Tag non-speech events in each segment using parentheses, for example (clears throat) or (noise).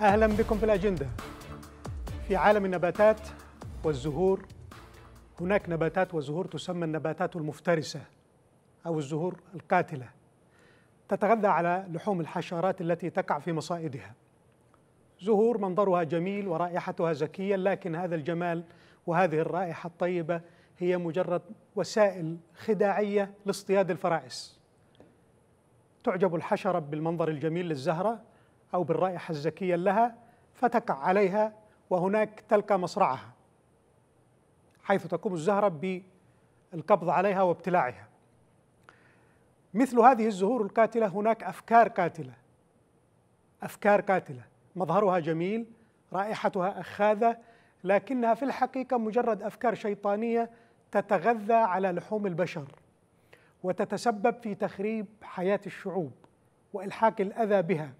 أهلا بكم في الأجندة في عالم النباتات والزهور هناك نباتات وزهور تسمى النباتات المفترسة أو الزهور القاتلة تتغذى على لحوم الحشرات التي تقع في مصائدها زهور منظرها جميل ورائحتها زكية لكن هذا الجمال وهذه الرائحة الطيبة هي مجرد وسائل خداعية لاصطياد الفرائس تعجب الحشرة بالمنظر الجميل للزهرة أو بالرائحة الزكية لها فتقع عليها وهناك تلقى مصرعها حيث تقوم الزهرة بالقبض عليها وابتلاعها مثل هذه الزهور القاتلة هناك أفكار قاتلة أفكار قاتلة مظهرها جميل رائحتها أخاذة لكنها في الحقيقة مجرد أفكار شيطانية تتغذى على لحوم البشر وتتسبب في تخريب حياة الشعوب وإلحاق الأذى بها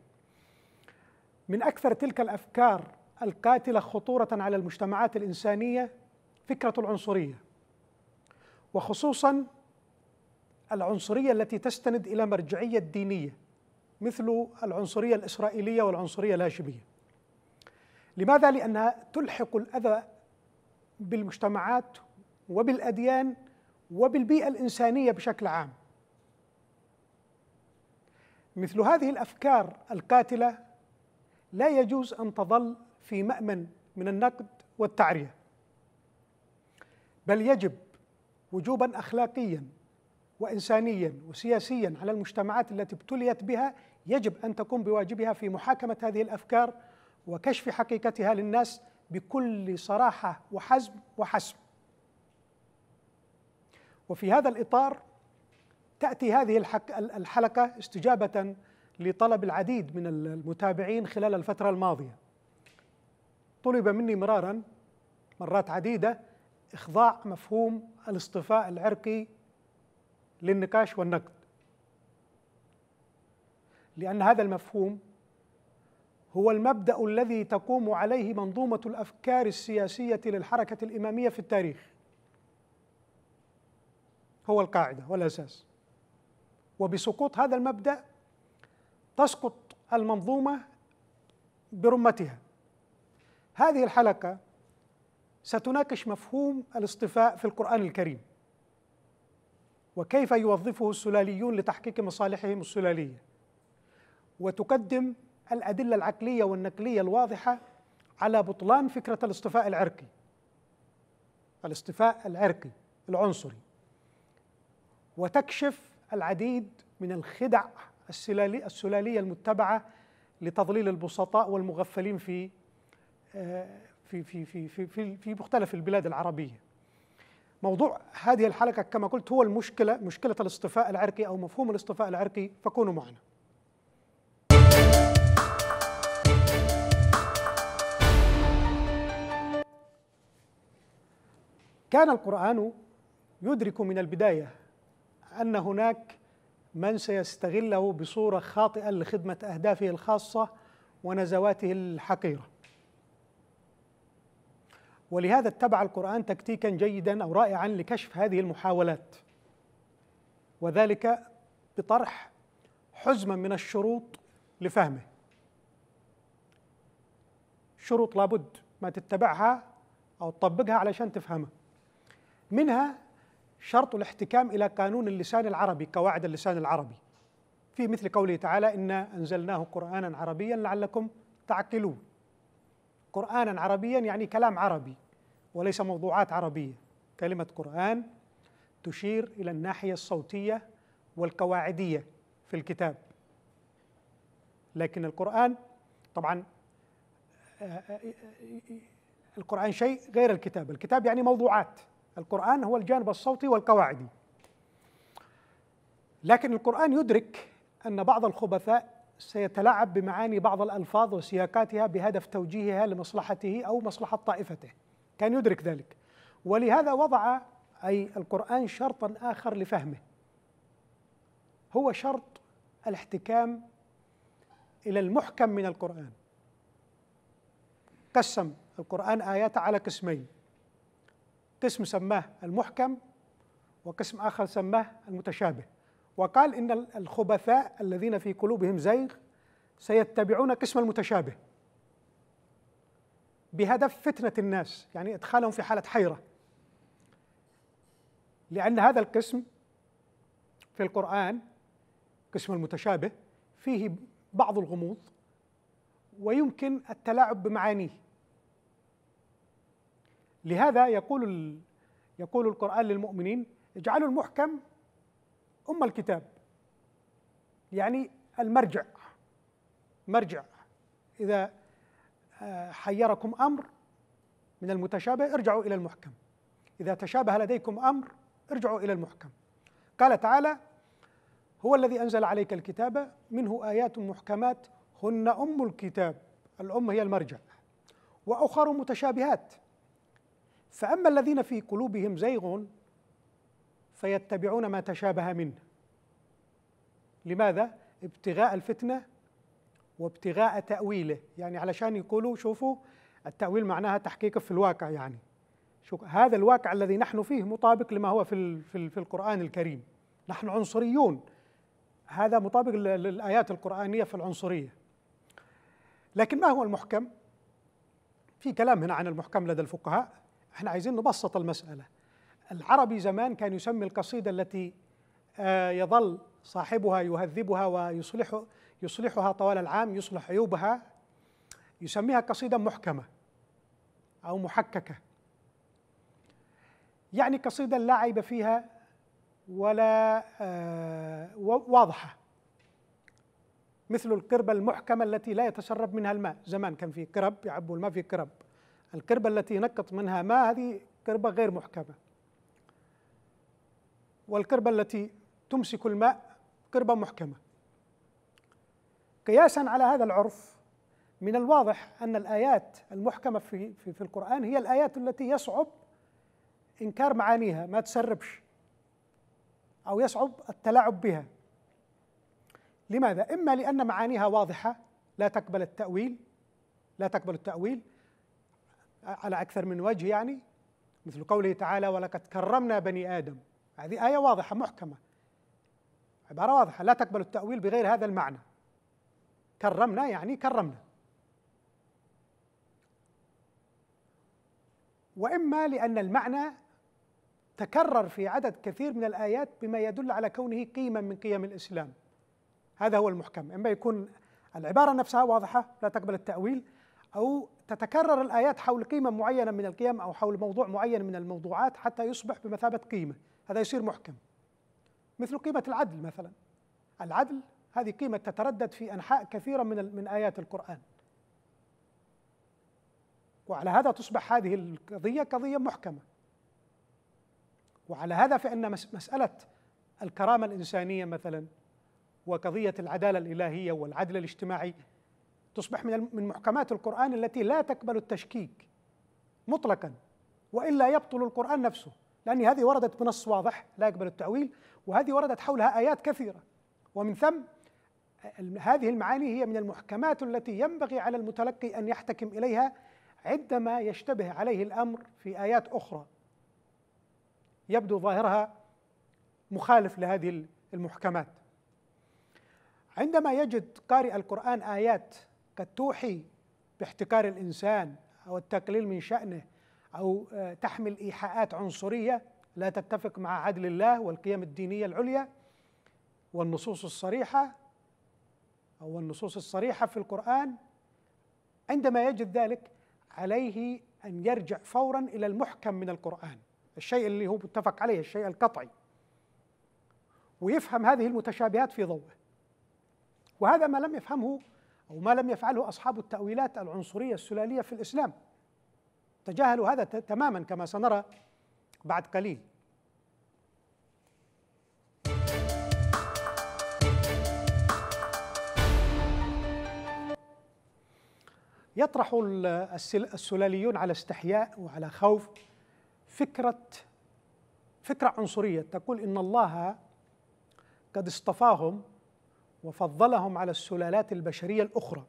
من اكثر تلك الافكار القاتله خطوره على المجتمعات الانسانيه فكره العنصريه وخصوصا العنصريه التي تستند الى مرجعيه دينيه مثل العنصريه الاسرائيليه والعنصريه الهاشميه لماذا لانها تلحق الاذى بالمجتمعات وبالاديان وبالبيئه الانسانيه بشكل عام مثل هذه الافكار القاتله لا يجوز ان تظل في مامن من النقد والتعريه بل يجب وجوبا اخلاقيا وانسانيا وسياسيا على المجتمعات التي ابتليت بها يجب ان تقوم بواجبها في محاكمه هذه الافكار وكشف حقيقتها للناس بكل صراحه وحزم وحسم. وفي هذا الاطار تاتي هذه الحلقه استجابه لطلب العديد من المتابعين خلال الفترة الماضية طلب مني مرارا مرات عديدة إخضاع مفهوم الاصطفاء العرقي للنقاش والنقد لأن هذا المفهوم هو المبدأ الذي تقوم عليه منظومة الأفكار السياسية للحركة الإمامية في التاريخ هو القاعدة والأساس وبسقوط هذا المبدأ تسقط المنظومة برمتها هذه الحلقة ستناقش مفهوم الاصطفاء في القرآن الكريم وكيف يوظفه السلاليون لتحقيق مصالحهم السلالية وتقدم الأدلة العقلية والنقلية الواضحة على بطلان فكرة الاصطفاء العرقي الاصطفاء العرقي العنصري وتكشف العديد من الخدع السلالية المتبعة لتضليل البسطاء والمغفلين في آه، في في في في في, في مختلف البلاد العربية. موضوع هذه الحلقة كما قلت هو المشكلة مشكلة الاصطفاء العرقي أو مفهوم الاصطفاء العرقي فكونوا معنا. كان القرآن يدرك من البداية أن هناك من سيستغله بصورة خاطئة لخدمة أهدافه الخاصة ونزواته الحقيرة ولهذا اتبع القرآن تكتيكا جيدا أو رائعا لكشف هذه المحاولات وذلك بطرح حزمة من الشروط لفهمه شروط لابد ما تتبعها أو تطبقها علشان تفهمها منها شرط الاحتكام إلى قانون اللسان العربي قواعد اللسان العربي في مثل قوله تعالى إنا أنزلناه قرآنا عربيا لعلكم تعقلون قرآنا عربيا يعني كلام عربي وليس موضوعات عربية كلمة قرآن تشير إلى الناحية الصوتية والقواعدية في الكتاب لكن القرآن طبعا آه، آه، آه، القرآن شيء غير الكتاب الكتاب يعني موضوعات القرآن هو الجانب الصوتي والقواعدي لكن القرآن يدرك أن بعض الخبثاء سيتلاعب بمعاني بعض الألفاظ وسياقاتها بهدف توجيهها لمصلحته أو مصلحة طائفته كان يدرك ذلك ولهذا وضع أي القرآن شرطا آخر لفهمه هو شرط الاحتكام إلى المحكم من القرآن قسم القرآن آيات على قسمين قسم سماه المحكم وقسم آخر سماه المتشابه وقال إن الخبثاء الذين في قلوبهم زيغ سيتبعون قسم المتشابه بهدف فتنة الناس يعني إدخالهم في حالة حيرة لأن هذا القسم في القرآن قسم المتشابه فيه بعض الغموض ويمكن التلاعب بمعانيه لهذا يقول يقول القرآن للمؤمنين اجعلوا المحكم أم الكتاب يعني المرجع مرجع إذا آه، حيركم أمر من المتشابه ارجعوا إلى المحكم إذا تشابه لديكم أمر ارجعوا إلى المحكم قال تعالى هو الذي أنزل عليك الكتاب منه آيات محكمات هن أم الكتاب الأم هي المرجع وأخر متشابهات فأما الذين في قلوبهم زيغ فيتبعون ما تشابه منه لماذا؟ ابتغاء الفتنة وابتغاء تأويله يعني علشان يقولوا شوفوا التأويل معناها تحقيق في الواقع يعني شوف هذا الواقع الذي نحن فيه مطابق لما هو في, في, في القرآن الكريم نحن عنصريون هذا مطابق للآيات القرآنية في العنصرية لكن ما هو المحكم؟ في كلام هنا عن المحكم لدى الفقهاء احنا عايزين نبسط المسألة العربي زمان كان يسمي القصيدة التي آه، يظل صاحبها يهذبها ويصلح يصلحها طوال العام يصلح عيوبها يسميها قصيدة محكمة أو محككة يعني قصيدة لا عيب فيها ولا آه، واضحة مثل القربة المحكمة التي لا يتسرب منها الماء زمان كان في قرب يعبوا الماء في قرب الكربة التي نقط منها ما هذه كربة غير محكمة والكربة التي تمسك الماء كربة محكمة قياسا على هذا العرف من الواضح أن الآيات المحكمة في, في, في القرآن هي الآيات التي يصعب إنكار معانيها ما تسربش أو يصعب التلاعب بها لماذا؟ إما لأن معانيها واضحة لا تقبل التأويل لا تقبل التأويل على أكثر من وجه يعني مثل قوله تعالى ولقد كرمنا بني آدم هذه آية واضحة محكمة عبارة واضحة لا تقبل التأويل بغير هذا المعنى كرمنا يعني كرمنا واما لان المعنى تكرر في عدد كثير من الايات بما يدل على كونه قيما من قيم الاسلام هذا هو المحكم اما يكون العباره نفسها واضحه لا تقبل التاويل أو تتكرر الآيات حول قيمة معينة من القيم أو حول موضوع معين من الموضوعات حتى يصبح بمثابة قيمة هذا يصير محكم مثل قيمة العدل مثلا العدل هذه قيمة تتردد في أنحاء كثيرة من من آيات القرآن وعلى هذا تصبح هذه القضية قضية محكمة وعلى هذا فإن مسألة الكرامة الإنسانية مثلا وقضية العدالة الإلهية والعدل الاجتماعي تصبح من من محكمات القرآن التي لا تقبل التشكيك مطلقا وإلا يبطل القرآن نفسه لأن هذه وردت بنص واضح لا يقبل التأويل وهذه وردت حولها آيات كثيرة ومن ثم هذه المعاني هي من المحكمات التي ينبغي على المتلقي أن يحتكم إليها عندما يشتبه عليه الأمر في آيات أخرى يبدو ظاهرها مخالف لهذه المحكمات عندما يجد قارئ القرآن آيات قد توحي باحتكار الانسان او التقليل من شانه او آه، تحمل ايحاءات عنصريه لا تتفق مع عدل الله والقيم الدينيه العليا والنصوص الصريحه او النصوص الصريحه في القران عندما يجد ذلك عليه ان يرجع فورا الى المحكم من القران الشيء اللي هو متفق عليه الشيء القطعي ويفهم هذه المتشابهات في ضوءه وهذا ما لم يفهمه أو ما لم يفعله أصحاب التأويلات العنصرية السلالية في الإسلام تجاهلوا هذا تماما كما سنرى بعد قليل يطرح السلاليون على استحياء وعلى خوف فكرة فكرة عنصرية تقول إن الله قد اصطفاهم وفضلهم على السلالات البشريه الاخرى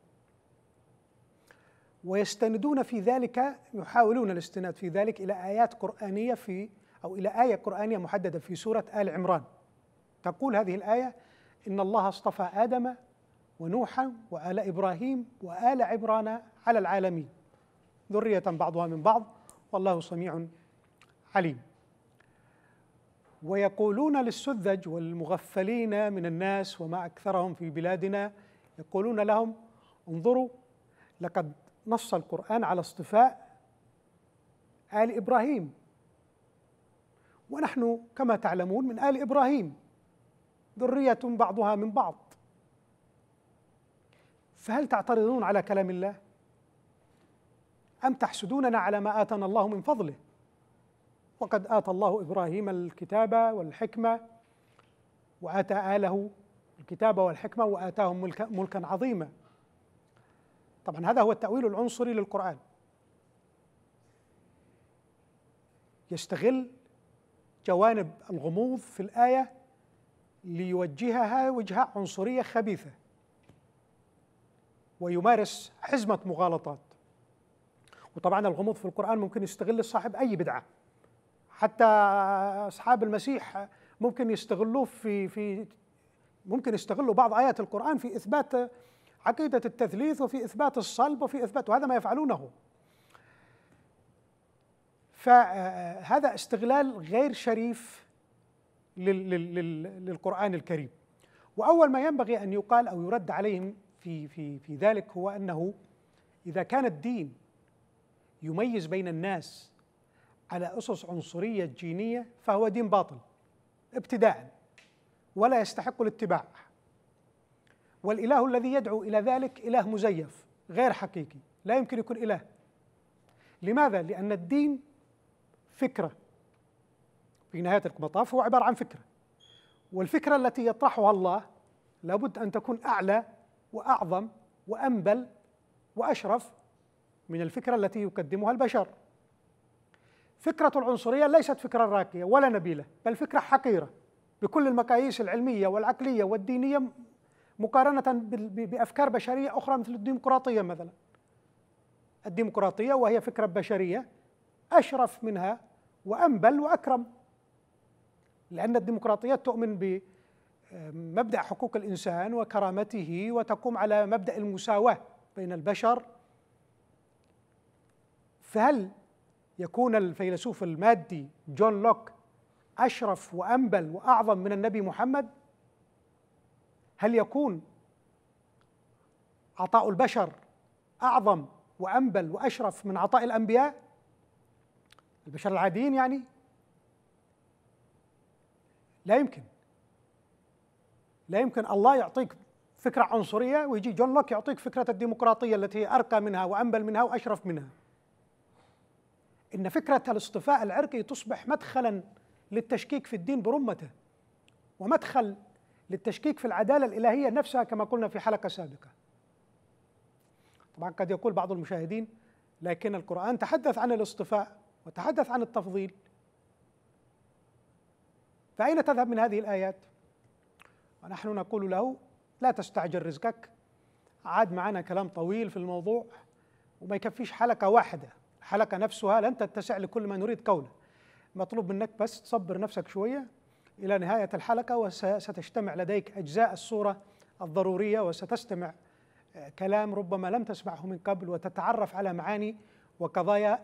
ويستندون في ذلك يحاولون الاستناد في ذلك الى ايات قرانيه في او الى ايه قرانيه محدده في سوره ال عمران تقول هذه الايه ان الله اصطفى ادم ونوحا وال ابراهيم وال عمران على العالمين ذريه بعضها من بعض والله سميع عليم ويقولون للسذج والمغفلين من الناس وما أكثرهم في بلادنا يقولون لهم انظروا لقد نص القرآن على اصطفاء آل إبراهيم ونحن كما تعلمون من آل إبراهيم ذرية بعضها من بعض فهل تعترضون على كلام الله؟ أم تحسدوننا على ما آتانا الله من فضله؟ وقد آتى الله إبراهيم الكتاب والحكمة وآتى آله الكتاب والحكمة وآتاهم ملكا, ملكا عظيما طبعا هذا هو التأويل العنصري للقرآن يستغل جوانب الغموض في الآية ليوجهها وجهة عنصرية خبيثة ويمارس حزمة مغالطات وطبعا الغموض في القرآن ممكن يستغل صاحب أي بدعة حتى اصحاب المسيح ممكن يستغلوه في في ممكن يستغلوا بعض ايات القران في اثبات عقيده التثليث وفي اثبات الصلب وفي اثبات وهذا ما يفعلونه فهذا استغلال غير شريف للقرآن الكريم وأول ما ينبغي أن يقال أو يرد عليهم في, في, في ذلك هو أنه إذا كان الدين يميز بين الناس على أسس عنصرية جينية فهو دين باطل ابتداء ولا يستحق الاتباع والإله الذي يدعو إلى ذلك إله مزيف غير حقيقي لا يمكن يكون إله لماذا؟ لأن الدين فكرة في نهاية المطاف هو عبارة عن فكرة والفكرة التي يطرحها الله لابد أن تكون أعلى وأعظم وأنبل وأشرف من الفكرة التي يقدمها البشر فكرة العنصرية ليست فكرة راقية ولا نبيلة بل فكرة حقيرة بكل المقاييس العلمية والعقلية والدينية مقارنة بأفكار بشرية أخرى مثل الديمقراطية مثلا الديمقراطية وهي فكرة بشرية أشرف منها وأنبل وأكرم لأن الديمقراطية تؤمن بمبدأ حقوق الإنسان وكرامته وتقوم على مبدأ المساواة بين البشر فهل يكون الفيلسوف المادي جون لوك أشرف وأنبل وأعظم من النبي محمد؟ هل يكون عطاء البشر أعظم وأنبل وأشرف من عطاء الأنبياء؟ البشر العاديين يعني؟ لا يمكن لا يمكن الله يعطيك فكرة عنصرية ويجي جون لوك يعطيك فكرة الديمقراطية التي هي أرقى منها وأنبل منها وأشرف منها ان فكره الاصطفاء العرقي تصبح مدخلا للتشكيك في الدين برمته ومدخل للتشكيك في العداله الالهيه نفسها كما قلنا في حلقه سابقه. طبعا قد يقول بعض المشاهدين لكن القران تحدث عن الاصطفاء وتحدث عن التفضيل. فاين تذهب من هذه الايات؟ ونحن نقول له لا تستعجل رزقك عاد معنا كلام طويل في الموضوع وما يكفيش حلقه واحده الحلقه نفسها لن تتسع لكل ما نريد قوله مطلوب منك بس تصبر نفسك شويه الى نهايه الحلقه وستجتمع لديك اجزاء الصوره الضروريه وستستمع آه، كلام ربما لم تسمعه من قبل وتتعرف على معاني وقضايا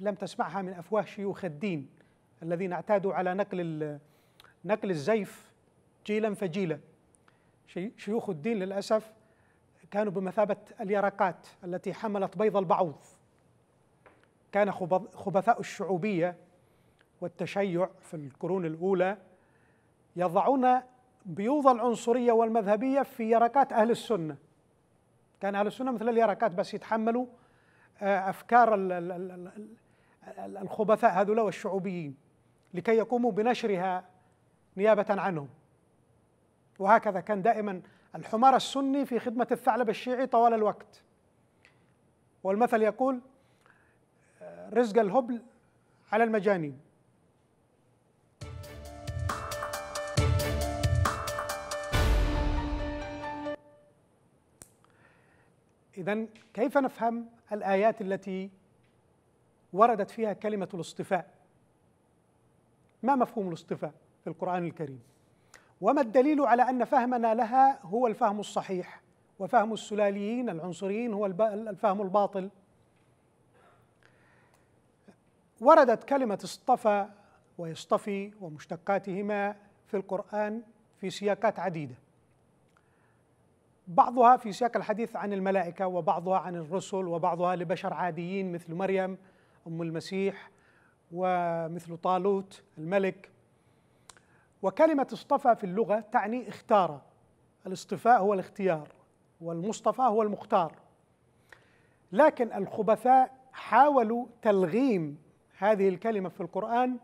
لم تسمعها من افواه شيوخ الدين الذين اعتادوا على نقل نقل الزيف جيلا فجيلا شيوخ الدين للاسف كانوا بمثابه اليرقات التي حملت بيض البعوض كان خبثاء الشعوبية والتشيع في القرون الأولى يضعون بيوض العنصرية والمذهبية في يركات أهل السنة كان أهل السنة مثل اليركات بس يتحملوا آه، أفكار الخبثاء هذولا والشعوبيين لكي يقوموا بنشرها نيابة عنهم وهكذا كان دائما الحمار السني في خدمة الثعلب الشيعي طوال الوقت والمثل يقول رزق الهبل على المجانين إذا كيف نفهم الآيات التي وردت فيها كلمة الاصطفاء؟ ما مفهوم الاصطفاء في القرآن الكريم؟ وما الدليل على أن فهمنا لها هو الفهم الصحيح وفهم السلاليين العنصريين هو الفهم الباطل؟ وردت كلمة اصطفى ويصطفي ومشتقاتهما في القرآن في سياقات عديدة بعضها في سياق الحديث عن الملائكة وبعضها عن الرسل وبعضها لبشر عاديين مثل مريم أم المسيح ومثل طالوت الملك وكلمة اصطفى في اللغة تعني اختار الاصطفاء هو الاختيار والمصطفى هو المختار لكن الخبثاء حاولوا تلغيم هذه الكلمة في القرآن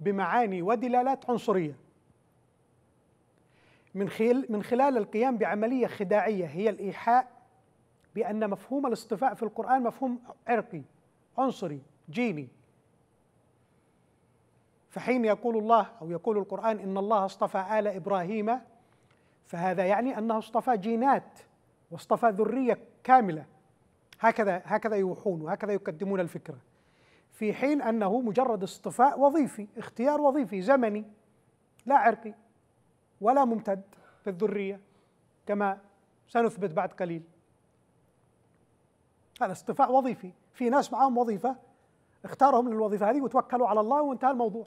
بمعاني ودلالات عنصرية من خلال من خلال القيام بعملية خداعية هي الإيحاء بأن مفهوم الاصطفاء في القرآن مفهوم عرقي عنصري جيني فحين يقول الله أو يقول القرآن إن الله اصطفى آل إبراهيم فهذا يعني أنه اصطفى جينات واصطفى ذرية كاملة هكذا هكذا يوحون وهكذا يقدمون الفكره في حين انه مجرد اصطفاء وظيفي اختيار وظيفي زمني لا عرقي ولا ممتد في الذريه كما سنثبت بعد قليل هذا اصطفاء وظيفي في ناس معاهم وظيفه اختارهم للوظيفه هذه وتوكلوا على الله وانتهى الموضوع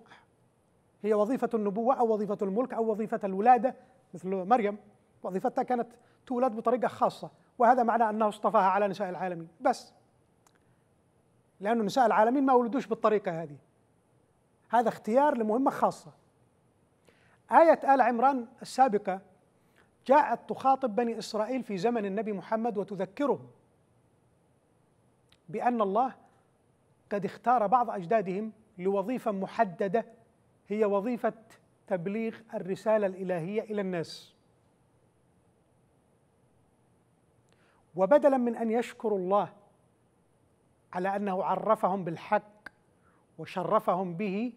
هي وظيفه النبوه او وظيفه الملك او وظيفه الولاده مثل مريم وظيفتها كانت تولد بطريقه خاصه وهذا معنى انه اصطفاها على نساء العالمين بس لأن نساء العالمين ما ولدوش بالطريقة هذه هذا اختيار لمهمة خاصة آية آل عمران السابقة جاءت تخاطب بني إسرائيل في زمن النبي محمد وتذكرهم بأن الله قد اختار بعض أجدادهم لوظيفة محددة هي وظيفة تبليغ الرسالة الإلهية إلى الناس وبدلا من أن يشكروا الله على انه عرفهم بالحق وشرفهم به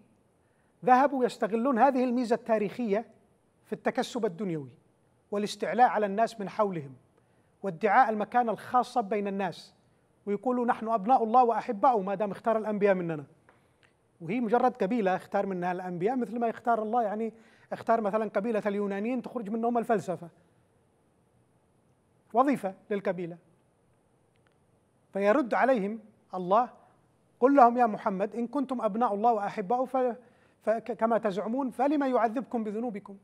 ذهبوا يستغلون هذه الميزه التاريخيه في التكسب الدنيوي والاستعلاء على الناس من حولهم وادعاء المكانه الخاصه بين الناس ويقولوا نحن ابناء الله واحباؤه ما دام اختار الانبياء مننا وهي مجرد قبيله اختار منها الانبياء مثل ما يختار الله يعني اختار مثلا قبيله اليونانيين تخرج منهم الفلسفه وظيفه للقبيله فيرد عليهم الله قل لهم يا محمد إن كنتم أبناء الله وأحباؤه كما تزعمون فلما يعذبكم بذنوبكم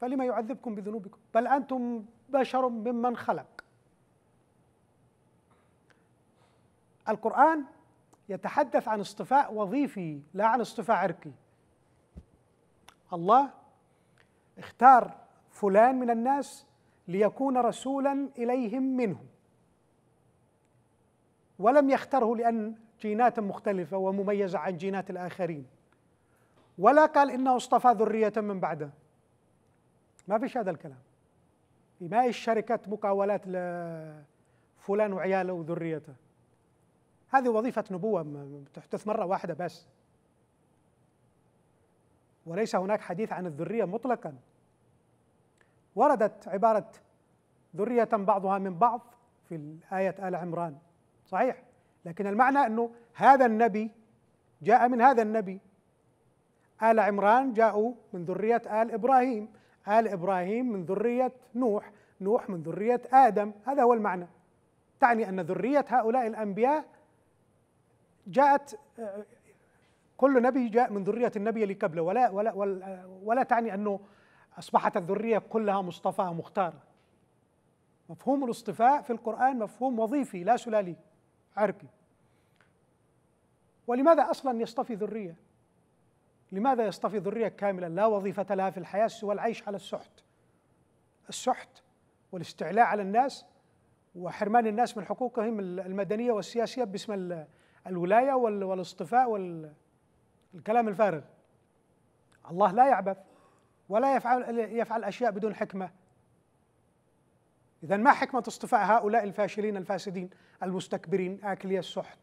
فلما يعذبكم بذنوبكم بل أنتم بشر ممن خلق القرآن يتحدث عن اصطفاء وظيفي لا عن اصطفاء عرقي الله اختار فلان من الناس ليكون رسولا إليهم منه ولم يختره لأن جينات مختلفة ومميزة عن جينات الآخرين ولا قال إنه اصطفى ذرية من بعده ما فيش هذا الكلام ما هي شركة مقاولات لفلان وعياله وذريته هذه وظيفة نبوة تحدث مرة واحدة بس وليس هناك حديث عن الذرية مطلقا وردت عبارة ذرية بعضها من بعض في آية آل عمران صحيح لكن المعنى انه هذا النبي جاء من هذا النبي آل عمران جاءوا من ذرية آل إبراهيم آل إبراهيم من ذرية نوح نوح من ذرية آدم هذا هو المعنى تعني أن ذرية هؤلاء الأنبياء جاءت كل نبي جاء من ذرية النبي اللي قبله ولا ولا ولا, ولا تعني أنه أصبحت الذرية كلها مصطفى مختارة مفهوم الاصطفاء في القرآن مفهوم وظيفي لا سلالي عربي ولماذا اصلا يصطفي ذريه؟ لماذا يصطفي ذريه كاملا لا وظيفه لها في الحياه سوى العيش على السحت؟ السحت والاستعلاء على الناس وحرمان الناس من حقوقهم المدنيه والسياسيه باسم الولايه والاصطفاء والكلام الفارغ. الله لا يعبث ولا يفعل يفعل اشياء بدون حكمه إذا ما حكمة اصطفاء هؤلاء الفاشلين الفاسدين المستكبرين آكلي السحت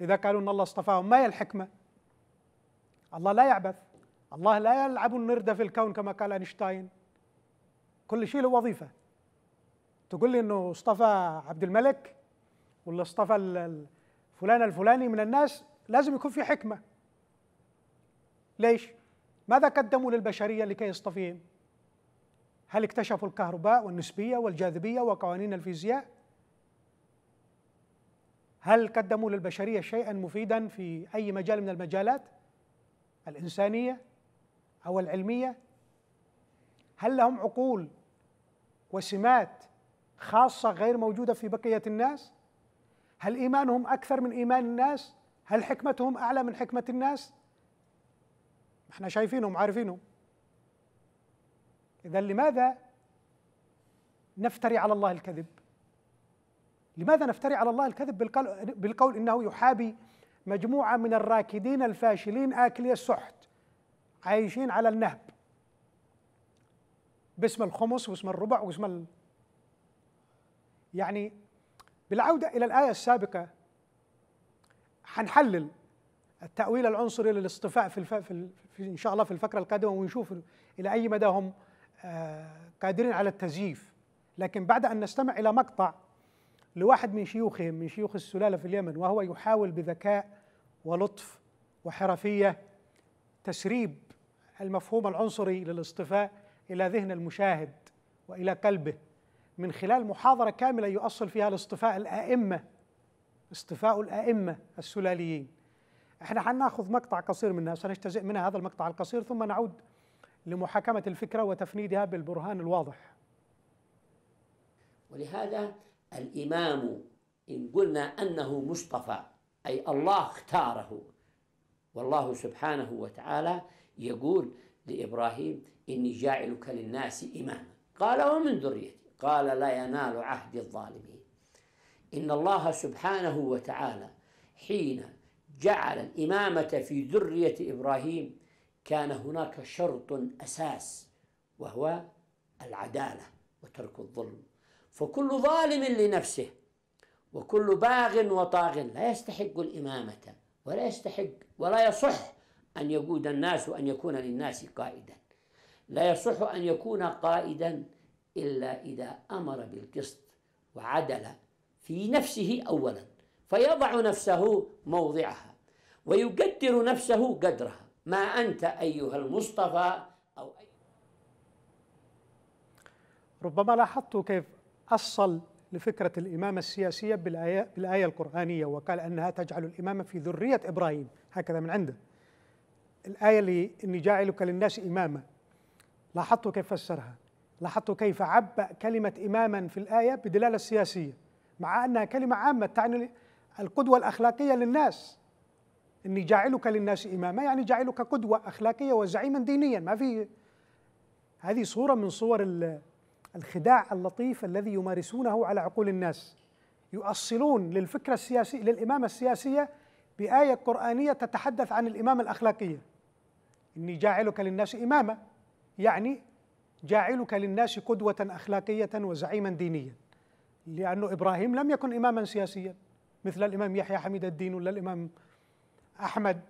إذا قالوا أن الله اصطفاهم ما هي الحكمة؟ الله لا يعبث الله لا يلعب النردة في الكون كما قال أينشتاين كل شيء له وظيفة تقول لي أنه اصطفى عبد الملك ولا اصطفى فلان الفلاني من الناس لازم يكون في حكمة ليش؟ ماذا قدموا للبشرية لكي يصطفيهم؟ هل اكتشفوا الكهرباء والنسبية والجاذبية وقوانين الفيزياء؟ هل قدموا للبشرية شيئا مفيدا في أي مجال من المجالات؟ الإنسانية أو العلمية؟ هل لهم عقول وسمات خاصة غير موجودة في بقية الناس؟ هل إيمانهم أكثر من إيمان الناس؟ هل حكمتهم أعلى من حكمة الناس؟ احنا شايفينهم عارفينهم إذا لماذا نفتري على الله الكذب؟ لماذا نفتري على الله الكذب بالقول إنه يحابي مجموعة من الراكدين الفاشلين آكلي السحت عايشين على النهب باسم الخمس واسم الربع واسم ال... يعني بالعودة إلى الآية السابقة حنحلل التأويل العنصري للاصطفاء في, الف... في, ال... في إن شاء الله في الفقرة القادمة ونشوف إلى أي مدى هم آه، قادرين على التزييف لكن بعد أن نستمع إلى مقطع لواحد من شيوخهم من شيوخ السلالة في اليمن وهو يحاول بذكاء ولطف وحرفية تسريب المفهوم العنصري للاصطفاء إلى ذهن المشاهد وإلى قلبه من خلال محاضرة كاملة يؤصل فيها لاصطفاء الآئمة اصطفاء الآئمة السلاليين احنا حناخذ مقطع قصير منها سنجتزئ منها هذا المقطع القصير ثم نعود لمحاكمة الفكرة وتفنيدها بالبرهان الواضح ولهذا الإمام إن قلنا أنه مصطفى أي الله اختاره والله سبحانه وتعالى يقول لإبراهيم إني جاعلك للناس إماما قال ومن ذريتي قال لا ينال عهد الظالمين إن الله سبحانه وتعالى حين جعل الإمامة في ذرية إبراهيم كان هناك شرط أساس وهو العدالة وترك الظلم فكل ظالم لنفسه وكل باغ وطاغ لا يستحق الإمامة ولا يستحق ولا يصح أن يقود الناس وأن يكون للناس قائدا لا يصح أن يكون قائدا إلا إذا أمر بالقسط وعدل في نفسه أولا فيضع نفسه موضعها ويقدر نفسه قدرها ما أنت أيها المصطفى أو أي ربما لاحظت كيف أصل لفكرة الإمامة السياسية بالآية, بالآية القرآنية وقال أنها تجعل الإمامة في ذرية إبراهيم هكذا من عنده الآية اللي إني جاعلك للناس إماما لاحظت كيف فسرها لاحظت كيف عبأ كلمة إماما في الآية بدلالة سياسية مع أنها كلمة عامة تعني القدوة الأخلاقية للناس اني جاعلك للناس اماما يعني جاعلك قدوه اخلاقيه وزعيما دينيا ما في هذه صوره من صور الخداع اللطيف الذي يمارسونه على عقول الناس يؤصلون للفكره السياسيه للامامه السياسيه بايه قرانيه تتحدث عن الامامه الاخلاقيه اني جاعلك للناس اماما يعني جاعلك للناس قدوه اخلاقيه وزعيما دينيا لأن إبراهيم لم يكن إماما سياسيا مثل الإمام يحيى حميد الدين ولا الإمام احمد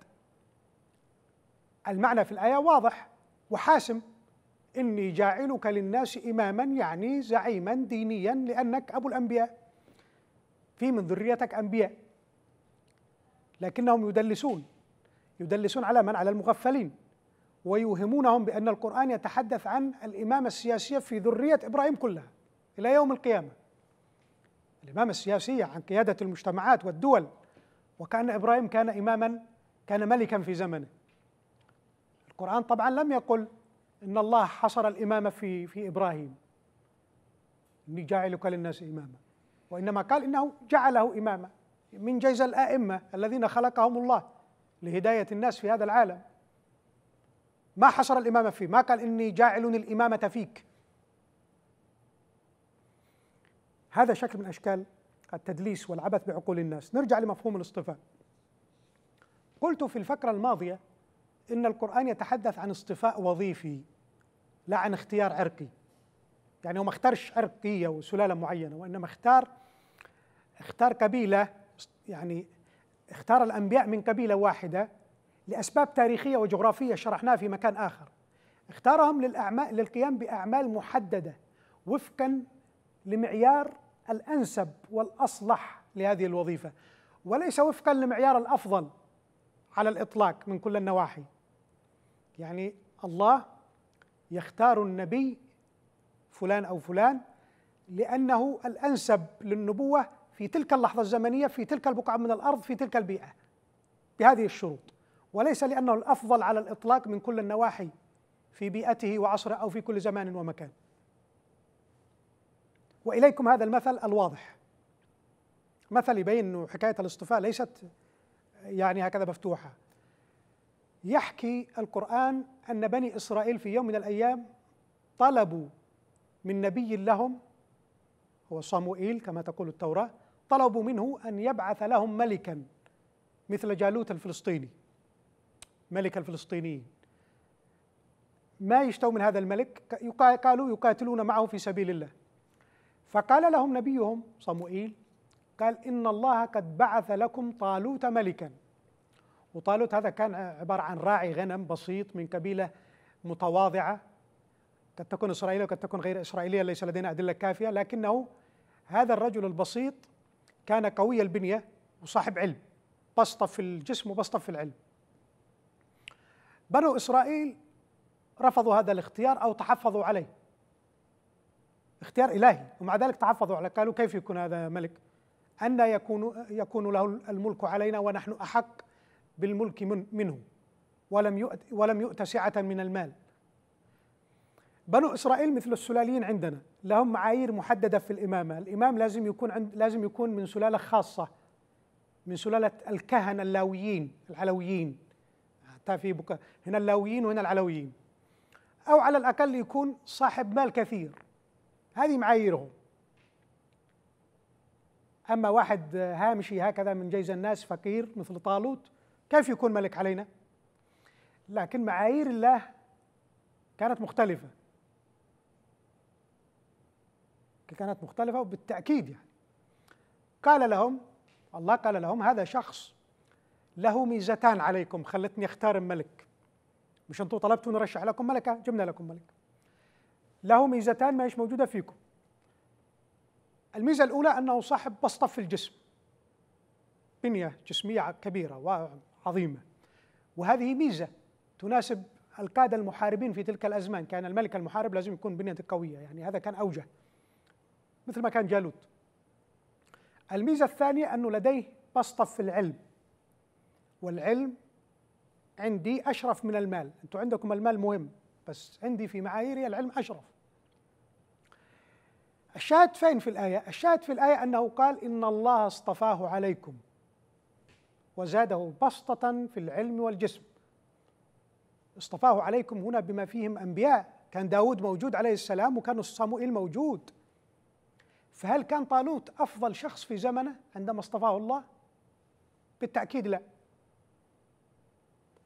المعنى في الايه واضح وحاسم اني جاعلك للناس اماما يعني زعيما دينيا لانك ابو الانبياء في من ذريتك انبياء لكنهم يدلسون يدلسون على من على المغفلين ويوهمونهم بان القران يتحدث عن الامامه السياسيه في ذريه ابراهيم كلها الى يوم القيامه الامامه السياسيه عن قياده المجتمعات والدول وكأن إبراهيم كان إماما كان ملكا في زمنه القرآن طبعا لم يقل إن الله حصر الإمامة في في إبراهيم إني جاعلك للناس إماما وإنما قال إنه جعله إماما من جيز الآئمة الذين خلقهم الله لهداية الناس في هذا العالم ما حصر الإمامة فيه ما قال إني جاعل الإمامة فيك هذا شكل من أشكال التدليس والعبث بعقول الناس نرجع لمفهوم الاصطفاء قلت في الفقرة الماضية إن القرآن يتحدث عن اصطفاء وظيفي لا عن اختيار عرقي يعني هو ما اختارش عرقية وسلالة معينة وإنما اختار اختار قبيلة يعني اختار الأنبياء من قبيلة واحدة لأسباب تاريخية وجغرافية شرحناها في مكان آخر اختارهم للأعمال للقيام بأعمال محددة وفقا لمعيار الأنسب والأصلح لهذه الوظيفة وليس وفقا لمعيار الأفضل على الإطلاق من كل النواحي يعني الله يختار النبي فلان أو فلان لأنه الأنسب للنبوة في تلك اللحظة الزمنية في تلك البقعة من الأرض في تلك البيئة بهذه الشروط وليس لأنه الأفضل على الإطلاق من كل النواحي في بيئته وعصره أو في كل زمان ومكان واليكم هذا المثل الواضح مثل يبين انه حكايه الاصطفاء ليست يعني هكذا مفتوحه يحكي القران ان بني اسرائيل في يوم من الايام طلبوا من نبي لهم هو صموئيل كما تقول التوراه طلبوا منه ان يبعث لهم ملكا مثل جالوت الفلسطيني ملك الفلسطينيين ما يشتوا من هذا الملك قالوا يقاتلون معه في سبيل الله فقال لهم نبيهم صموئيل قال إن الله قد بعث لكم طالوت ملكا وطالوت هذا كان عبارة عن راعي غنم بسيط من قبيلة متواضعة قد تكون إسرائيلية وقد تكون غير إسرائيلية ليس لدينا أدلة كافية لكنه هذا الرجل البسيط كان قوي البنية وصاحب علم بسطة في الجسم وبسطة في العلم بنو إسرائيل رفضوا هذا الاختيار أو تحفظوا عليه اختيار إلهي ومع ذلك تحفظوا على قالوا كيف يكون هذا ملك أن يكون, يكون له الملك علينا ونحن أحق بالملك من منه ولم يؤت ولم يؤت سعة من المال بنو إسرائيل مثل السلاليين عندنا لهم معايير محددة في الإمامة الإمام لازم يكون عند لازم يكون من سلالة خاصة من سلالة الكهنة اللاويين العلويين حتى في بك هنا اللاويين وهنا العلويين أو على الأقل يكون صاحب مال كثير هذه معاييرهم أما واحد هامشي هكذا من جيز الناس فقير مثل طالوت كيف يكون ملك علينا لكن معايير الله كانت مختلفة كانت مختلفة وبالتأكيد يعني قال لهم الله قال لهم هذا شخص له ميزتان عليكم خلتني اختار الملك مش انتم طلبتوا نرشح لكم ملكة جبنا لكم ملك له ميزتان ما هيش موجوده فيكم الميزه الاولى انه صاحب بسطه في الجسم بنيه جسميه كبيره وعظيمه وهذه ميزه تناسب القاده المحاربين في تلك الازمان كان الملك المحارب لازم يكون بنيته قويه يعني هذا كان اوجه مثل ما كان جالوت الميزه الثانيه انه لديه بسطه في العلم والعلم عندي اشرف من المال انتم عندكم المال مهم بس عندي في معاييري العلم اشرف الشاهد فين في الآية؟ الشاهد في الآية أنه قال إن الله اصطفاه عليكم وزاده بسطة في العلم والجسم اصطفاه عليكم هنا بما فيهم أنبياء كان داود موجود عليه السلام وكان الصموئيل موجود فهل كان طالوت أفضل شخص في زمنه عندما اصطفاه الله؟ بالتأكيد لا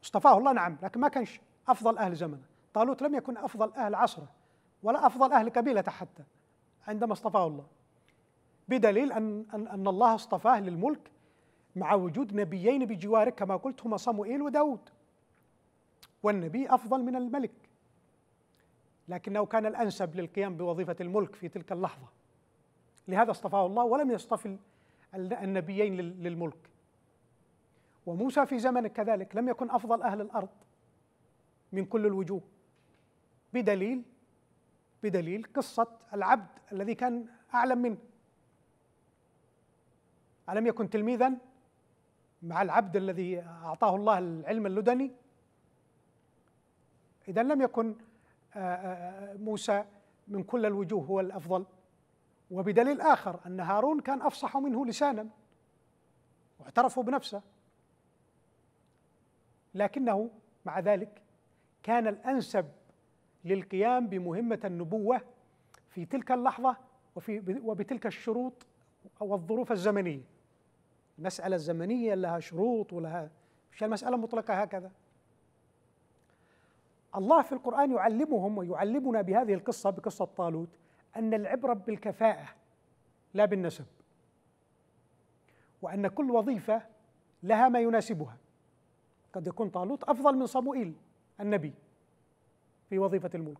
اصطفاه الله نعم لكن ما كانش أفضل أهل زمنه طالوت لم يكن أفضل أهل عصره ولا أفضل أهل قبيلته حتى عندما اصطفاه الله بدليل أن, أن, أن الله اصطفاه للملك مع وجود نبيين بجواره كما قلت هما صموئيل وداود والنبي أفضل من الملك لكنه كان الأنسب للقيام بوظيفة الملك في تلك اللحظة لهذا اصطفاه الله ولم يصطف النبيين للملك وموسى في زمنه كذلك لم يكن أفضل أهل الأرض من كل الوجوه بدليل بدليل قصة العبد الذي كان أعلم منه ألم يكن تلميذا مع العبد الذي أعطاه الله العلم اللدني إذا لم يكن آه، آه، موسى من كل الوجوه هو الأفضل وبدليل آخر أن هارون كان أفصح منه لسانا واعترفوا بنفسه لكنه مع ذلك كان الأنسب للقيام بمهمة النبوة في تلك اللحظة وفي وبتلك الشروط والظروف الزمنية المسألة الزمنية لها شروط ولها مش المسألة مطلقة هكذا الله في القرآن يعلمهم ويعلمنا بهذه القصة بقصة طالوت أن العبرة بالكفاءة لا بالنسب وأن كل وظيفة لها ما يناسبها قد يكون طالوت أفضل من صموئيل النبي في وظيفة الملك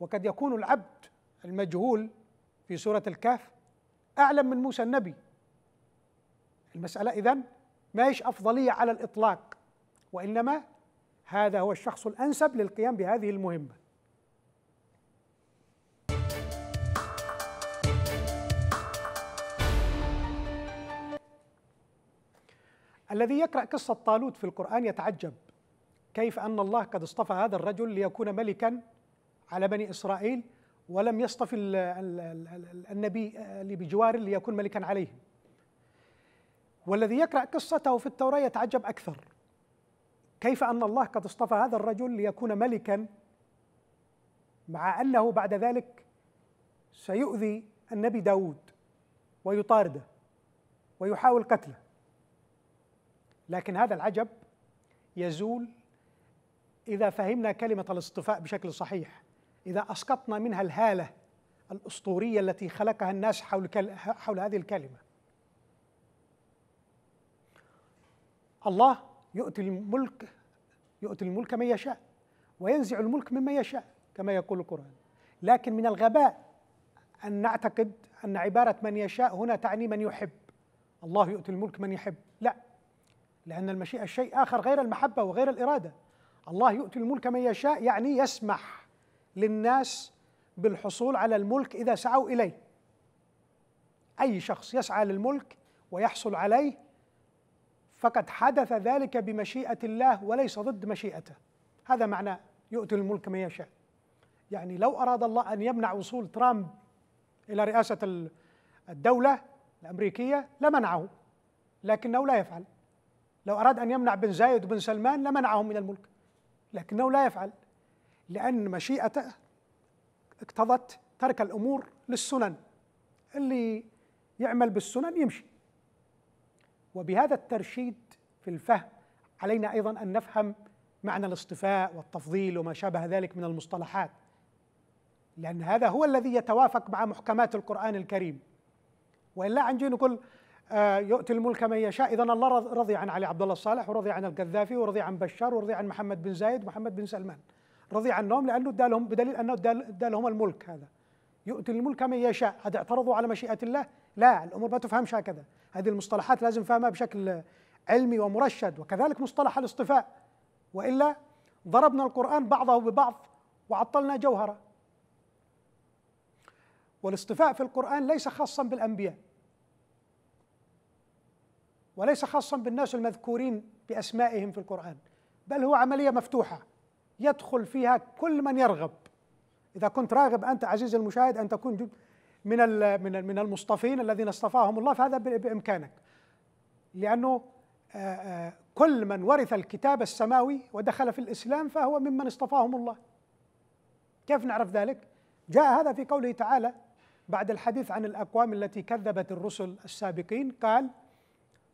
وقد يكون العبد المجهول في سورة الكهف أعلم من موسى النبي المسألة إذن ما هيش أفضلية على الإطلاق وإنما هذا هو الشخص الأنسب للقيام بهذه المهمة الذي يقرأ قصة طالوت في القرآن يتعجب كيف أن الله قد اصطفى هذا الرجل ليكون ملكا على بني إسرائيل ولم يصطف النبي آه، اللي بجواره ليكون ملكا عليه والذي يقرأ قصته في التوراة يتعجب أكثر كيف أن الله قد اصطفى هذا الرجل ليكون ملكا مع أنه بعد ذلك سيؤذي النبي داود ويطارده ويحاول قتله لكن هذا العجب يزول إذا فهمنا كلمة الاصطفاء بشكل صحيح إذا أسقطنا منها الهالة الأسطورية التي خلقها الناس حول, حول هذه الكلمة الله يؤتي الملك يؤتي الملك من يشاء وينزع الملك مما يشاء كما يقول القرآن لكن من الغباء أن نعتقد أن عبارة من يشاء هنا تعني من يحب الله يؤتي الملك من يحب لا لأن المشيئة شيء آخر غير المحبة وغير الإرادة الله يؤتي الملك من يشاء يعني يسمح للناس بالحصول على الملك اذا سعوا اليه اي شخص يسعى للملك ويحصل عليه فقد حدث ذلك بمشيئه الله وليس ضد مشيئته هذا معنى يؤتي الملك من يشاء يعني لو اراد الله ان يمنع وصول ترامب الى رئاسه الدوله الامريكيه لمنعه لكنه لا يفعل لو اراد ان يمنع بن زايد وبن سلمان لمنعهم من الملك لكنه لا يفعل لأن مشيئته اقتضت ترك الأمور للسنن اللي يعمل بالسنن يمشي وبهذا الترشيد في الفهم علينا أيضا أن نفهم معنى الاصطفاء والتفضيل وما شابه ذلك من المصطلحات لأن هذا هو الذي يتوافق مع محكمات القرآن الكريم وإلا عن جين نقول آه، يؤتي الملك من يشاء إذا الله رضي عن علي عبد الله الصالح ورضي عن القذافي ورضي عن بشار ورضي عن محمد بن زايد ومحمد بن سلمان رضي عنهم لأنه ادالهم بدليل أنه ادالهم الملك هذا يؤتي الملك من يشاء هذا اعترضوا على مشيئة الله لا الأمور ما تفهمش هكذا هذه المصطلحات لازم فهمها بشكل علمي ومرشد وكذلك مصطلح الاصطفاء وإلا ضربنا القرآن بعضه ببعض وعطلنا جوهره والاصطفاء في القرآن ليس خاصا بالأنبياء وليس خاصا بالناس المذكورين باسمائهم في القران بل هو عمليه مفتوحه يدخل فيها كل من يرغب اذا كنت راغب انت عزيزي المشاهد ان تكون من من من المصطفين الذين اصطفاهم الله فهذا بامكانك لانه آه، آه، كل من ورث الكتاب السماوي ودخل في الاسلام فهو ممن اصطفاهم الله كيف نعرف ذلك جاء هذا في قوله تعالى بعد الحديث عن الاقوام التي كذبت الرسل السابقين قال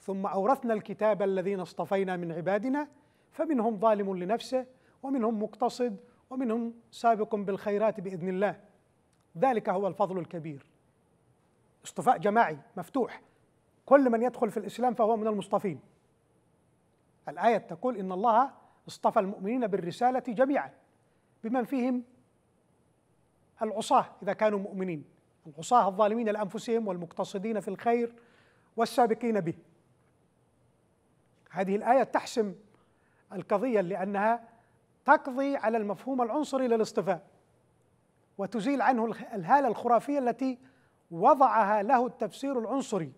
ثم أورثنا الكتاب الذين اصطفينا من عبادنا فمنهم ظالم لنفسه ومنهم مقتصد ومنهم سابق بالخيرات بإذن الله ذلك هو الفضل الكبير اصطفاء جماعي مفتوح كل من يدخل في الإسلام فهو من المصطفين الآية تقول إن الله اصطفى المؤمنين بالرسالة جميعا بمن فيهم العصاة إذا كانوا مؤمنين العصاة الظالمين لأنفسهم والمقتصدين في الخير والسابقين به هذه الآية تحسم القضية لأنها تقضي على المفهوم العنصري للاصطفاء وتزيل عنه الهالة الخرافية التي وضعها له التفسير العنصري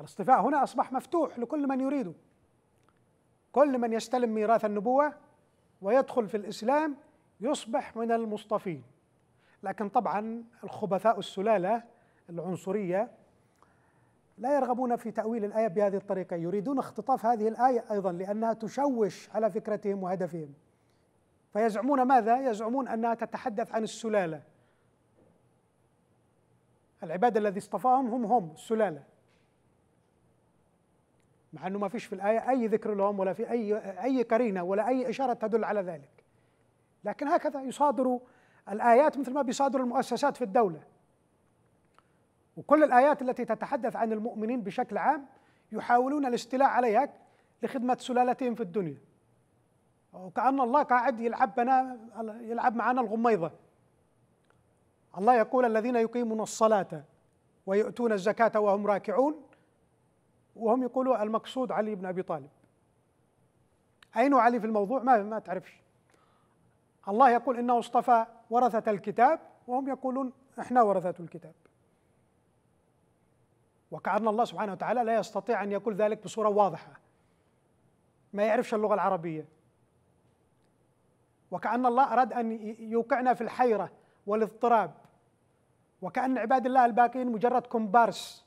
الاصطفاء هنا أصبح مفتوح لكل من يريده كل من يستلم ميراث النبوة ويدخل في الإسلام يصبح من المصطفين لكن طبعا الخبثاء السلالة العنصرية لا يرغبون في تأويل الآية بهذه الطريقة يريدون اختطاف هذه الآية أيضا لأنها تشوش على فكرتهم وهدفهم فيزعمون ماذا؟ يزعمون أنها تتحدث عن السلالة العباد الذي اصطفاهم هم هم السلالة مع أنه ما فيش في الآية أي ذكر لهم ولا في أي أي قرينة ولا أي إشارة تدل على ذلك لكن هكذا يصادروا الآيات مثل ما بيصادروا المؤسسات في الدولة وكل الآيات التي تتحدث عن المؤمنين بشكل عام يحاولون الاستيلاء عليها لخدمة سلالتهم في الدنيا وكأن الله قاعد يلعب بنا يلعب معنا الغميضة الله يقول الذين يقيمون الصلاة ويؤتون الزكاة وهم راكعون وهم يقولوا المقصود علي بن أبي طالب أين علي في الموضوع ما ما تعرفش الله يقول إنه اصطفى ورثة الكتاب وهم يقولون إحنا ورثة الكتاب وكأن الله سبحانه وتعالى لا يستطيع أن يقول ذلك بصورة واضحة ما يعرفش اللغة العربية وكأن الله أراد أن يوقعنا في الحيرة والاضطراب وكأن عباد الله الباقين مجرد كومبارس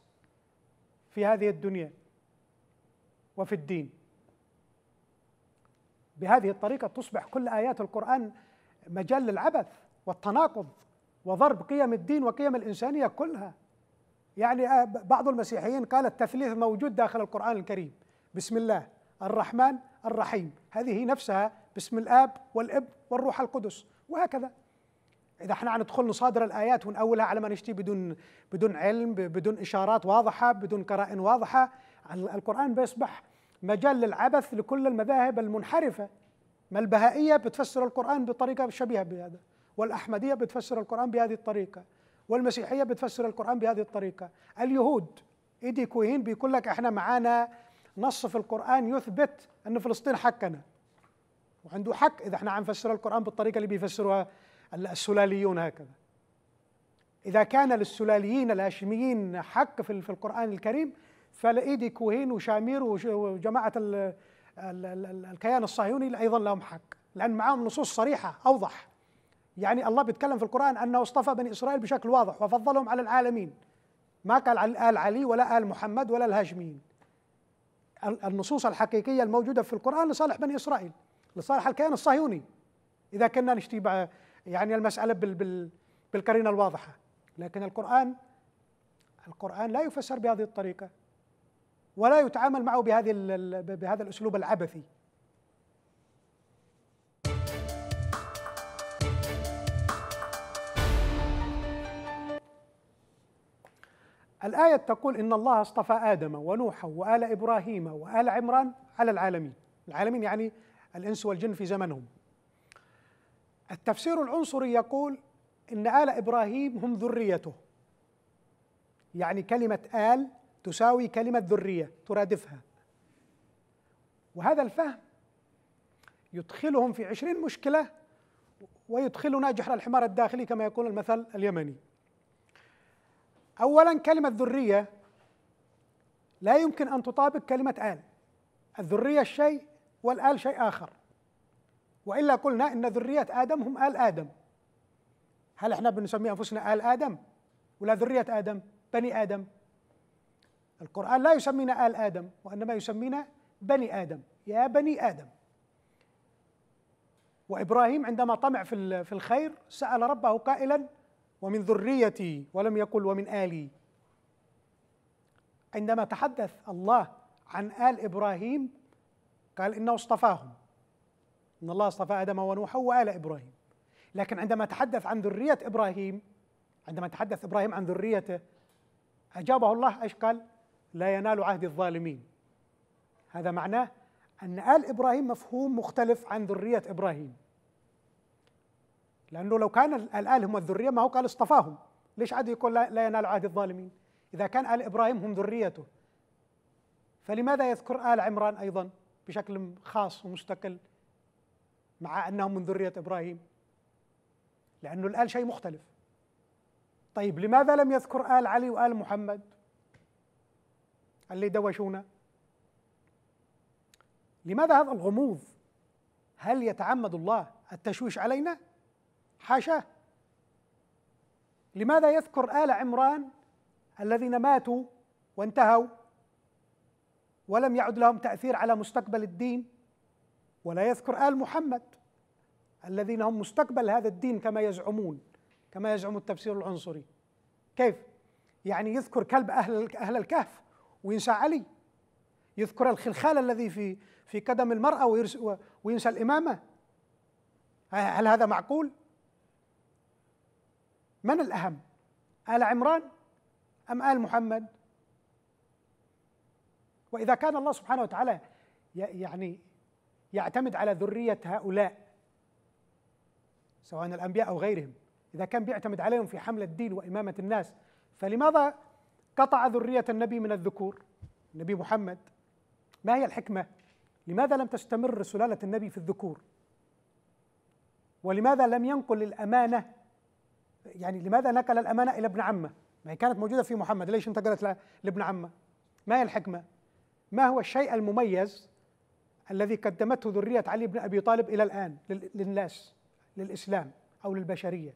في هذه الدنيا وفي الدين بهذه الطريقة تصبح كل آيات القرآن مجال للعبث والتناقض وضرب قيم الدين وقيم الإنسانية كلها يعني آه، بعض المسيحيين قال التثليث موجود داخل القرآن الكريم بسم الله الرحمن الرحيم هذه نفسها باسم الاب والابن والروح القدس وهكذا اذا احنا ندخل نصادر الايات ونأولها على ما نشتي بدون بدون علم بدون اشارات واضحه بدون قرائن واضحه القران بيصبح مجال للعبث لكل المذاهب المنحرفه ما البهائيه بتفسر القران بطريقه شبيهه بهذا والاحمديه بتفسر القران بهذه الطريقه والمسيحيه بتفسر القران بهذه الطريقه اليهود ايدي كوهين بيقول لك احنا معانا نص في القران يثبت ان فلسطين حقنا وعنده حق اذا احنا عم نفسر القران بالطريقه اللي بيفسروها السلاليون هكذا اذا كان للسلاليين الهاشميين حق في القران الكريم فلايدي كوهين وشامير وجماعه الكيان الصهيوني ايضا لهم حق لان معاهم نصوص صريحه اوضح يعني الله بيتكلم في القرآن أنه اصطفى بني إسرائيل بشكل واضح وفضلهم على العالمين ما قال آل علي ولا آل محمد ولا الهاشميين النصوص الحقيقية الموجودة في القرآن لصالح بني إسرائيل لصالح الكيان الصهيوني إذا كنا نشتي يعني المسألة بال بال بالقرينة الواضحة لكن القرآن القرآن لا يفسر بهذه الطريقة ولا يتعامل معه بهذه بهذا الأسلوب العبثي الآية تقول إن الله اصطفى آدم ونوحا وآل إبراهيم وآل عمران على العالمين العالمين يعني الإنس والجن في زمنهم التفسير العنصري يقول إن آل إبراهيم هم ذريته يعني كلمة آل تساوي كلمة ذرية ترادفها وهذا الفهم يدخلهم في عشرين مشكلة ويدخلنا جحر الحمار الداخلي كما يقول المثل اليمني اولا كلمه ذريه لا يمكن ان تطابق كلمه ال الذريه شيء والال شيء اخر والا قلنا ان ذريه ادم هم ال ادم هل احنا بنسمي انفسنا ال ادم ولا ذريه ادم بني ادم القران لا يسمينا ال ادم وانما يسمينا بني ادم يا بني ادم وابراهيم عندما طمع في الخير سال ربه قائلا ومن ذريتي ولم يقل ومن آلي عندما تحدث الله عن آل إبراهيم قال إنه اصطفاهم إن الله اصطفى آدم ونوحا وآل إبراهيم لكن عندما تحدث عن ذرية إبراهيم عندما تحدث إبراهيم عن ذريته أجابه الله إيش قال لا ينال عهد الظالمين هذا معناه أن آل إبراهيم مفهوم مختلف عن ذرية إبراهيم لأنه لو كان الآل هم الذرية ما هو قال اصطفاهم ليش عاد يقول لا ينال عهد الظالمين إذا كان آل إبراهيم هم ذريته فلماذا يذكر آل عمران أيضا بشكل خاص ومستقل مع أنهم من ذرية إبراهيم لأنه الآل شيء مختلف طيب لماذا لم يذكر آل علي وآل محمد اللي دوشونا لماذا هذا الغموض هل يتعمد الله التشويش علينا حاشاه لماذا يذكر آل عمران الذين ماتوا وانتهوا ولم يعد لهم تأثير على مستقبل الدين ولا يذكر آل محمد الذين هم مستقبل هذا الدين كما يزعمون كما يزعم التفسير العنصري كيف؟ يعني يذكر كلب أهل أهل الكهف وينسى علي يذكر الخلخال الذي في في قدم المرأة وينسى الإمامة هل هذا معقول؟ من الأهم آل عمران أم آل محمد وإذا كان الله سبحانه وتعالى يعني يعتمد على ذرية هؤلاء سواء الأنبياء أو غيرهم إذا كان بيعتمد عليهم في حمل الدين وإمامة الناس فلماذا قطع ذرية النبي من الذكور النبي محمد ما هي الحكمة لماذا لم تستمر سلالة النبي في الذكور ولماذا لم ينقل الأمانة يعني لماذا نقل الامانه الى ابن عمه؟ ما هي كانت موجوده في محمد، ليش انتقلت لابن عمه؟ ما هي الحكمه؟ ما هو الشيء المميز الذي قدمته ذريه علي بن ابي طالب الى الان للناس للاسلام او للبشريه؟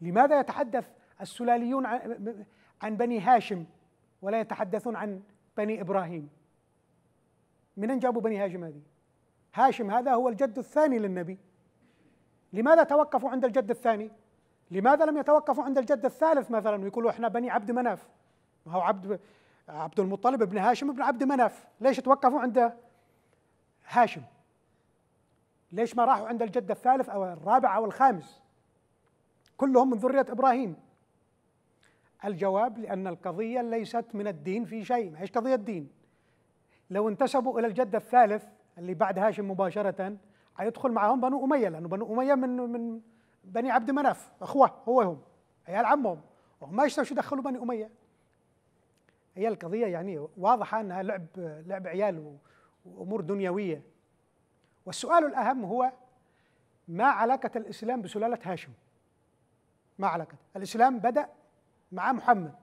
لماذا يتحدث السلاليون عن بني هاشم ولا يتحدثون عن بني ابراهيم؟ منين جابوا بني هاشم هذه؟ هاشم هذا هو الجد الثاني للنبي لماذا توقفوا عند الجد الثاني؟ لماذا لم يتوقفوا عند الجد الثالث مثلا ويقولوا احنا بني عبد مناف؟ ما هو عبد عبد المطلب بن هاشم بن عبد مناف، ليش توقفوا عند هاشم؟ ليش ما راحوا عند الجد الثالث او الرابع او الخامس؟ كلهم من ذريه ابراهيم. الجواب لان القضيه ليست من الدين في شيء، ما هيش قضيه دين. لو انتسبوا الى الجد الثالث اللي بعد هاشم مباشره هيدخل معاهم بنو اميه لانه بنو اميه من من بني عبد مناف اخوه هو هم عيال عمهم وهم ايش دخلوا بني اميه هي القضيه يعني واضحه انها لعب لعب عيال وامور دنيويه والسؤال الاهم هو ما علاقه الاسلام بسلاله هاشم ما علاقه الاسلام بدا مع محمد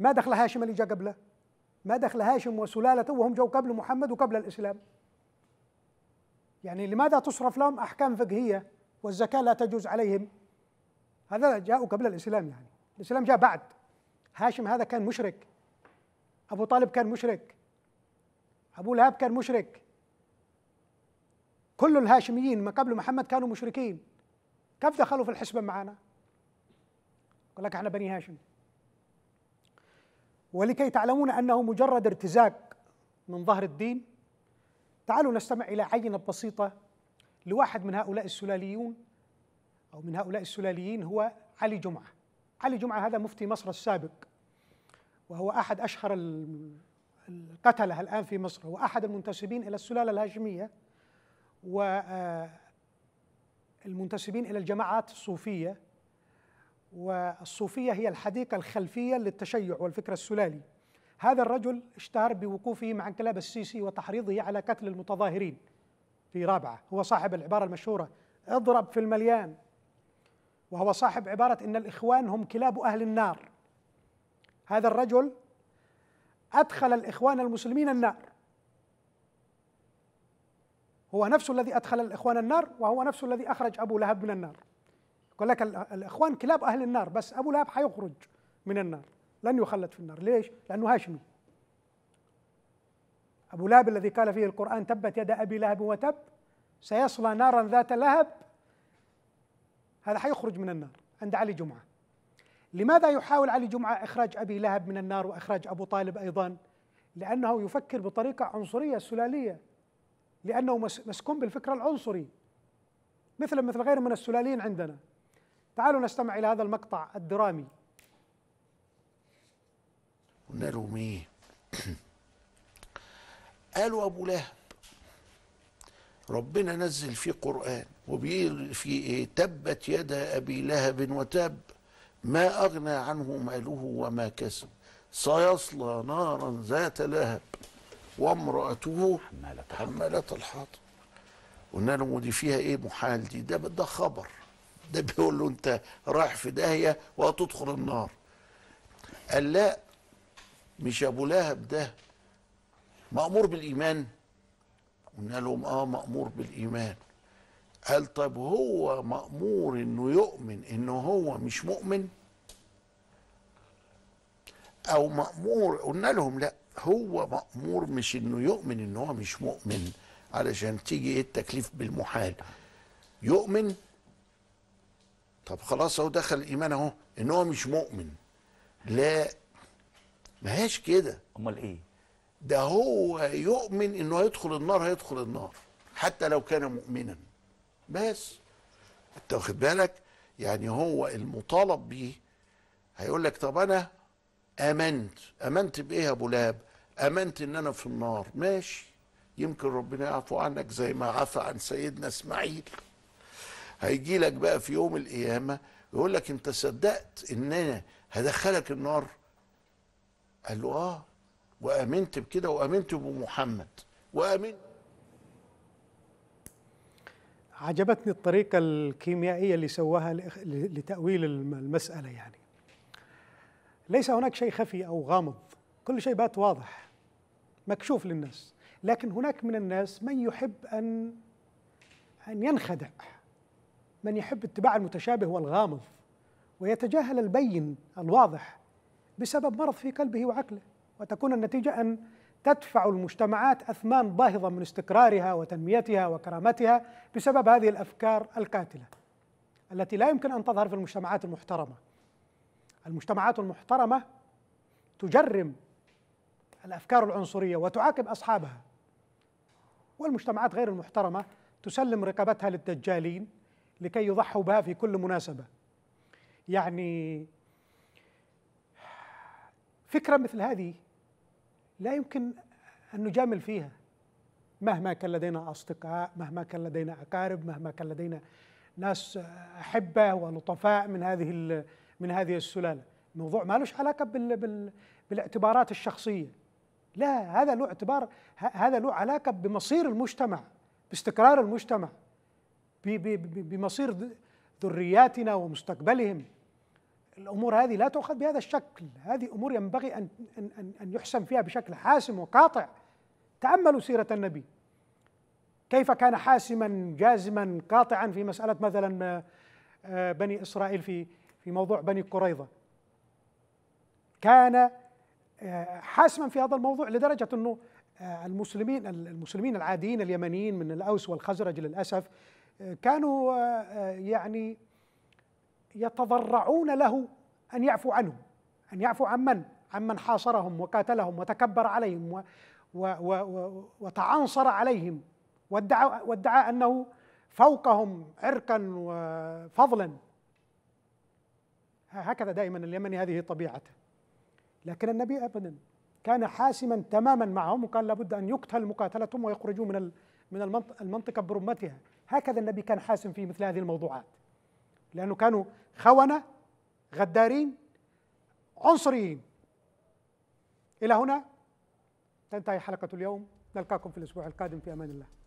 ما دخل هاشم اللي جاء قبله ما دخل هاشم وسلالته وهم جو قبل محمد وقبل الاسلام يعني لماذا تصرف لهم أحكام فقهية والزكاة لا تجوز عليهم هذا جاءوا قبل الإسلام يعني الإسلام جاء بعد هاشم هذا كان مشرك أبو طالب كان مشرك أبو لهب كان مشرك كل الهاشميين ما قبل محمد كانوا مشركين كيف دخلوا في الحسبة معنا قال لك احنا بني هاشم ولكي تعلمون أنه مجرد ارتزاق من ظهر الدين تعالوا نستمع إلى عينة بسيطة لواحد من هؤلاء السلاليون أو من هؤلاء السلاليين هو علي جمعة علي جمعة هذا مفتي مصر السابق وهو أحد أشهر القتلة الآن في مصر هو أحد المنتسبين إلى السلالة الهاشمية والمنتسبين آه، إلى الجماعات الصوفية والصوفية هي الحديقة الخلفية للتشيع والفكر السلالي هذا الرجل اشتهر بوقوفه مع انقلاب السيسي وتحريضه على قتل المتظاهرين في رابعة هو صاحب العبارة المشهورة اضرب في المليان وهو صاحب عبارة إن الإخوان هم كلاب أهل النار هذا الرجل أدخل الإخوان المسلمين النار هو نفسه الذي أدخل الإخوان النار وهو نفسه الذي أخرج أبو لهب من النار يقول لك الإخوان كلاب أهل النار بس أبو لهب حيخرج من النار لن يخلد في النار ليش؟ لأنه هاشمي أبو لهب الذي قال فيه القرآن تبت يد أبي لهب وتب سيصلى نارا ذات لهب هذا حيخرج من النار عند علي جمعة لماذا يحاول علي جمعة إخراج أبي لهب من النار وإخراج أبو طالب أيضا لأنه يفكر بطريقة عنصرية سلالية لأنه مسكون بالفكر العنصري مثلا مثل غير من السلاليين عندنا تعالوا نستمع إلى هذا المقطع الدرامي قلنا لهم ايه (clears throat) قالوا ابو لهب ربنا نزل فيه قرآن وبيقول فيه ايه تبت يدا ابي لهب وتب ما اغنى عنه ماله وما كسب سيصلى نارا ذات لهب وامرأته حمالة, حمالة قلنا له ودي فيها ايه محال دي ده ده خبر ده بيقول له انت رايح في داهيه وهتدخل النار قال لا مش ابو لهب ده مامور بالايمان قلنا لهم اه مامور بالايمان قال طب هو مامور انه يؤمن انه هو مش مؤمن او مامور قلنا لهم لا هو مامور مش انه يؤمن انه هو مش مؤمن علشان تيجي ايه التكليف بالمحال يؤمن طب خلاص هو دخل الايمان اهو ان هو مش مؤمن لا ما هياش كده امال ايه ده هو يؤمن انه هيدخل النار هيدخل النار حتى لو كان مؤمنا بس انت واخد بالك يعني هو المطالب بيه هيقول لك طب انا امنت امنت بايه يا ابو لهب امنت ان انا في النار ماشي يمكن ربنا يعفو عنك زي ما عفى عن سيدنا اسماعيل هيجي لك بقى في يوم القيامه يقول لك انت صدقت ان انا هدخلك النار قال له اه وامنت بكده وامنت بمحمد وامنت عجبتني الطريقه الكيميائيه اللي سواها لتاويل المساله يعني ليس هناك شيء خفي او غامض كل شيء بات واضح مكشوف للناس لكن هناك من الناس من يحب ان ان ينخدع من يحب اتباع المتشابه والغامض ويتجاهل البين الواضح بسبب مرض في قلبه وعقله وتكون النتيجة أن تدفع المجتمعات أثمان باهظة من استقرارها وتنميتها وكرامتها بسبب هذه الأفكار القاتلة التي لا يمكن أن تظهر في المجتمعات المحترمة المجتمعات المحترمة تجرم الأفكار العنصرية وتعاقب أصحابها والمجتمعات غير المحترمة تسلم رقبتها للدجالين لكي يضحوا بها في كل مناسبة يعني فكرة مثل هذه لا يمكن أن نجامل فيها مهما كان لدينا أصدقاء مهما كان لدينا أقارب مهما كان لدينا ناس أحبة ولطفاء من هذه من هذه السلالة الموضوع ما لهش علاقة بال بال بالاعتبارات الشخصية لا هذا له اعتبار هذا له علاقة بمصير المجتمع باستقرار المجتمع بمصير ذرياتنا ومستقبلهم الامور هذه لا تؤخذ بهذا الشكل، هذه امور ينبغي ان ان ان يحسم فيها بشكل حاسم وقاطع. تاملوا سيره النبي. كيف كان حاسما جازما قاطعا في مساله مثلا آه، بني اسرائيل في في موضوع بني قريظه. كان آه، حاسما في هذا الموضوع لدرجه انه آه، المسلمين المسلمين العاديين اليمنيين من الاوس والخزرج للاسف كانوا يعني يتضرعون له ان يعفو عنهم ان يعفو عن من عن من حاصرهم وقاتلهم وتكبر عليهم و و و و وتعنصر عليهم وادعى وادعى انه فوقهم عرقا وفضلا هكذا دائما اليمني هذه طبيعته لكن النبي ابدا كان حاسما تماما معهم وقال لابد ان يقتل مقاتلتهم ويخرجوا من من المنطقه برمتها هكذا النبي كان حاسم في مثل هذه الموضوعات لأنه كانوا خونة غدارين عنصريين إلى هنا تنتهي حلقة اليوم نلقاكم في الأسبوع القادم في أمان الله